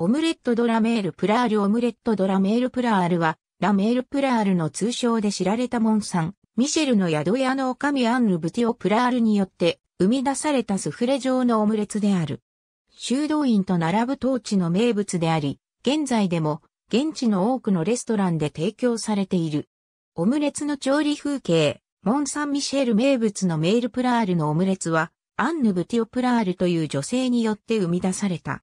オムレットドラメールプラールオムレットドラメールプラールは、ラメールプラールの通称で知られたモンサン、ミシェルの宿屋の女将アンヌ・ブティオ・プラールによって生み出されたスフレ状のオムレツである。修道院と並ぶ当地の名物であり、現在でも現地の多くのレストランで提供されている。オムレツの調理風景、モンサン・ミシェル名物のメールプラールのオムレツは、アンヌ・ブティオ・プラールという女性によって生み出された。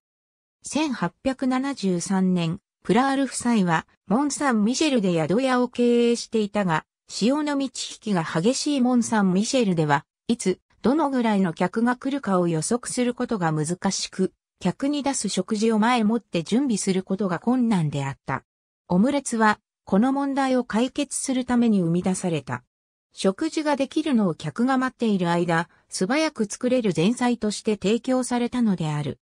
1873年、プラール夫妻は、モン・サン・ミシェルで宿屋を経営していたが、潮の満ち引きが激しいモン・サン・ミシェルでは、いつ、どのぐらいの客が来るかを予測することが難しく、客に出す食事を前もって準備することが困難であった。オムレツは、この問題を解決するために生み出された。食事ができるのを客が待っている間、素早く作れる前菜として提供されたのである。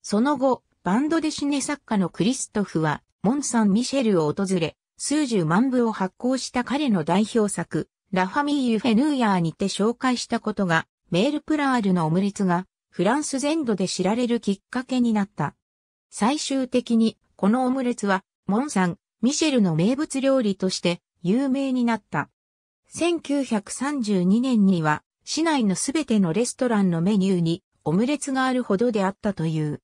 その後、バンドでシネ作家のクリストフは、モン・サン・ミシェルを訪れ、数十万部を発行した彼の代表作、ラファミーユ・フェヌーヤーにて紹介したことが、メールプラールのオムレツが、フランス全土で知られるきっかけになった。最終的に、このオムレツは、モン・サン・ミシェルの名物料理として、有名になった。1932年には、市内のすべてのレストランのメニューに、オムレツがあるほどであったという。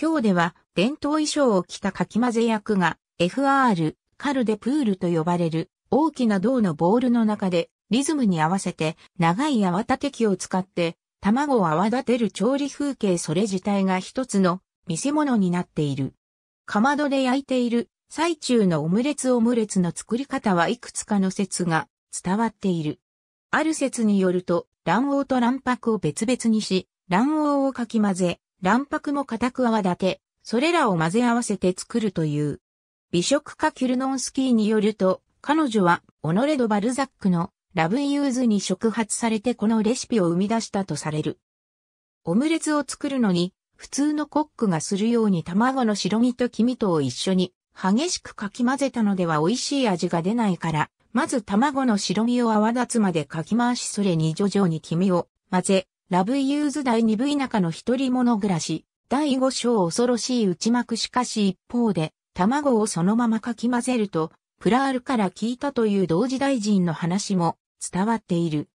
今日では伝統衣装を着たかき混ぜ役が FR、カルデプールと呼ばれる大きな銅のボールの中でリズムに合わせて長い泡立て器を使って卵を泡立てる調理風景それ自体が一つの見せ物になっている。かまどで焼いている最中のオムレツオムレツの作り方はいくつかの説が伝わっている。ある説によると卵黄と卵白を別々にし卵黄をかき混ぜ卵白も固く泡立て、それらを混ぜ合わせて作るという。美食家キュルノンスキーによると、彼女は、オノレド・バルザックのラブ・ユーズに触発されてこのレシピを生み出したとされる。オムレツを作るのに、普通のコックがするように卵の白身と黄身とを一緒に激しくかき混ぜたのでは美味しい味が出ないから、まず卵の白身を泡立つまでかき回しそれに徐々に黄身を混ぜ、ラブユーズ第二部田舎の一人者暮らし、第五章恐ろしい内幕しかし一方で、卵をそのままかき混ぜると、プラールから聞いたという同時大臣の話も伝わっている。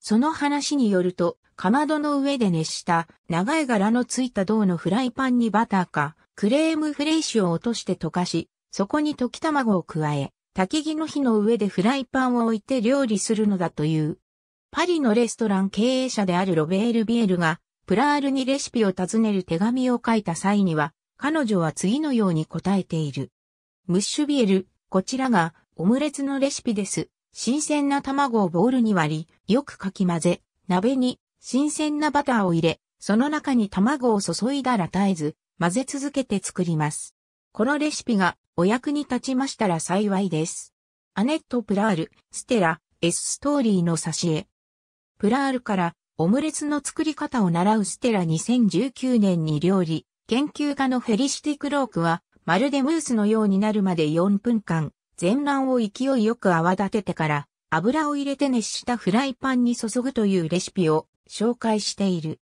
その話によると、かまどの上で熱した長い柄のついた銅のフライパンにバターか、クレームフレッシュを落として溶かし、そこに溶き卵を加え、焚き木の火の上でフライパンを置いて料理するのだという。パリのレストラン経営者であるロベール・ビエルが、プラールにレシピを尋ねる手紙を書いた際には、彼女は次のように答えている。ムッシュビエル、こちらがオムレツのレシピです。新鮮な卵をボウルに割り、よくかき混ぜ、鍋に新鮮なバターを入れ、その中に卵を注いだら絶えず、混ぜ続けて作ります。このレシピがお役に立ちましたら幸いです。アネット・プラール、ステラ、S ストーリーの挿絵。プラールからオムレツの作り方を習うステラ2019年に料理、研究家のフェリシティ・クロークは、まるでムースのようになるまで4分間、全卵を勢いよく泡立ててから、油を入れて熱したフライパンに注ぐというレシピを紹介している。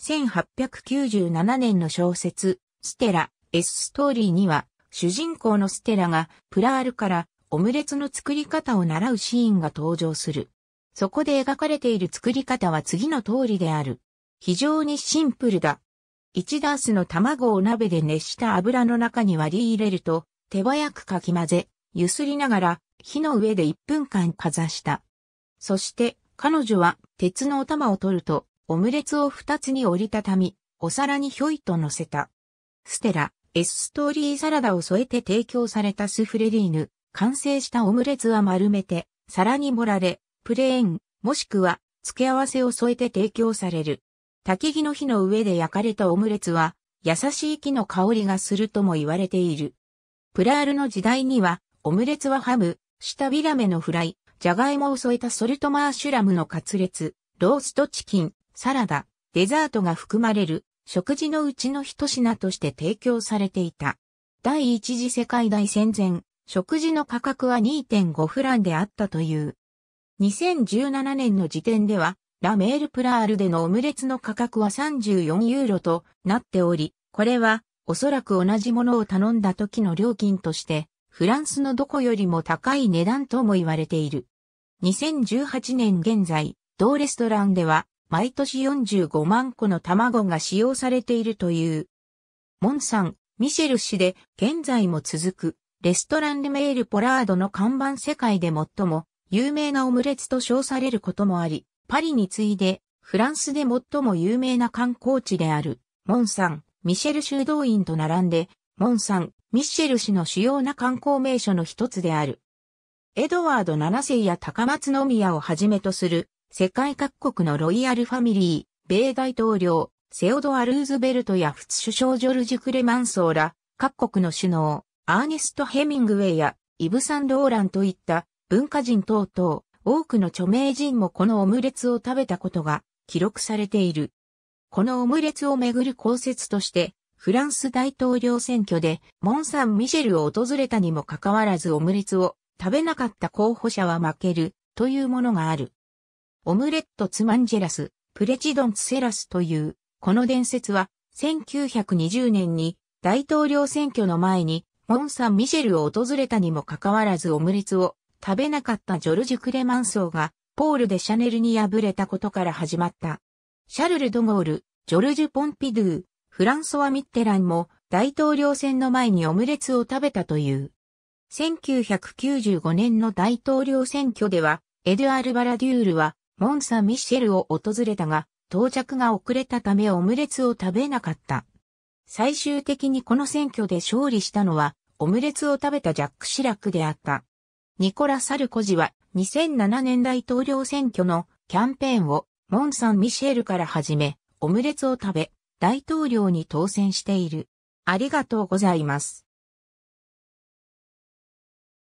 1897年の小説、ステラ、S ストーリーには、主人公のステラがプラールからオムレツの作り方を習うシーンが登場する。そこで描かれている作り方は次の通りである。非常にシンプルだ。1ダースの卵を鍋で熱した油の中に割り入れると、手早くかき混ぜ、ゆすりながら火の上で1分間かざした。そして彼女は鉄のお玉を取ると、オムレツを2つに折りたたみ、お皿にひょいと乗せた。ステラ、S ストーリーサラダを添えて提供されたスフレリーヌ、完成したオムレツは丸めて、皿に盛られ、プレーン、もしくは、付け合わせを添えて提供される。焚き火の火の上で焼かれたオムレツは、優しい木の香りがするとも言われている。プラールの時代には、オムレツはハム、下ビラメのフライ、ジャガイモを添えたソルトマーシュラムのカツレツ、ローストチキン、サラダ、デザートが含まれる、食事のうちの一品として提供されていた。第一次世界大戦前、食事の価格は2.5フランであったという。2017年の時点では、ラメールプラールでのオムレツの価格は34ユーロとなっており、これはおそらく同じものを頼んだ時の料金として、フランスのどこよりも高い値段とも言われている。2018年現在、同レストランでは、毎年45万個の卵が使用されているという。モンサン、ミシェル氏で、現在も続く、レストランルメールポラードの看板世界で最も有名なオムレツと称されることもあり、パリに次いで、フランスで最も有名な観光地である、モンサン、ミシェル修道院と並んで、モンサン、ミッシェル氏の主要な観光名所の一つである。エドワード7世や高松宮をはじめとする、世界各国のロイヤルファミリー、米大統領、セオドア・ルーズベルトや仏首相ジョルジュ・クレマンソーら、各国の首脳、アーネスト・ヘミングウェイや、イブ・サンローランといった文化人等々、多くの著名人もこのオムレツを食べたことが記録されている。このオムレツをめぐる公説として、フランス大統領選挙でモン・サン・ミシェルを訪れたにもかかわらずオムレツを食べなかった候補者は負けるというものがある。オムレット・ツマンジェラス、プレチドン・ツセラスという、この伝説は1920年に大統領選挙の前にモン・サン・ミシェルを訪れたにもかかわらずオムレツを食べなかったジョルジュ・クレマンソーが、ポール・デ・シャネルに敗れたことから始まった。シャルル・ド・ゴール、ジョルジュ・ポンピドゥ、フランソワ・ミッテランも大統領選の前にオムレツを食べたという。1995年の大統領選挙では、エドゥアル・バラデュールは、モンサ・ミシェルを訪れたが、到着が遅れたためオムレツを食べなかった。最終的にこの選挙で勝利したのは、オムレツを食べたジャック・シラクであった。ニコラ・サルコジは2007年大統領選挙のキャンペーンをモン・サン・ミシェルから始め、オムレツを食べ、大統領に当選している。ありがとうございます。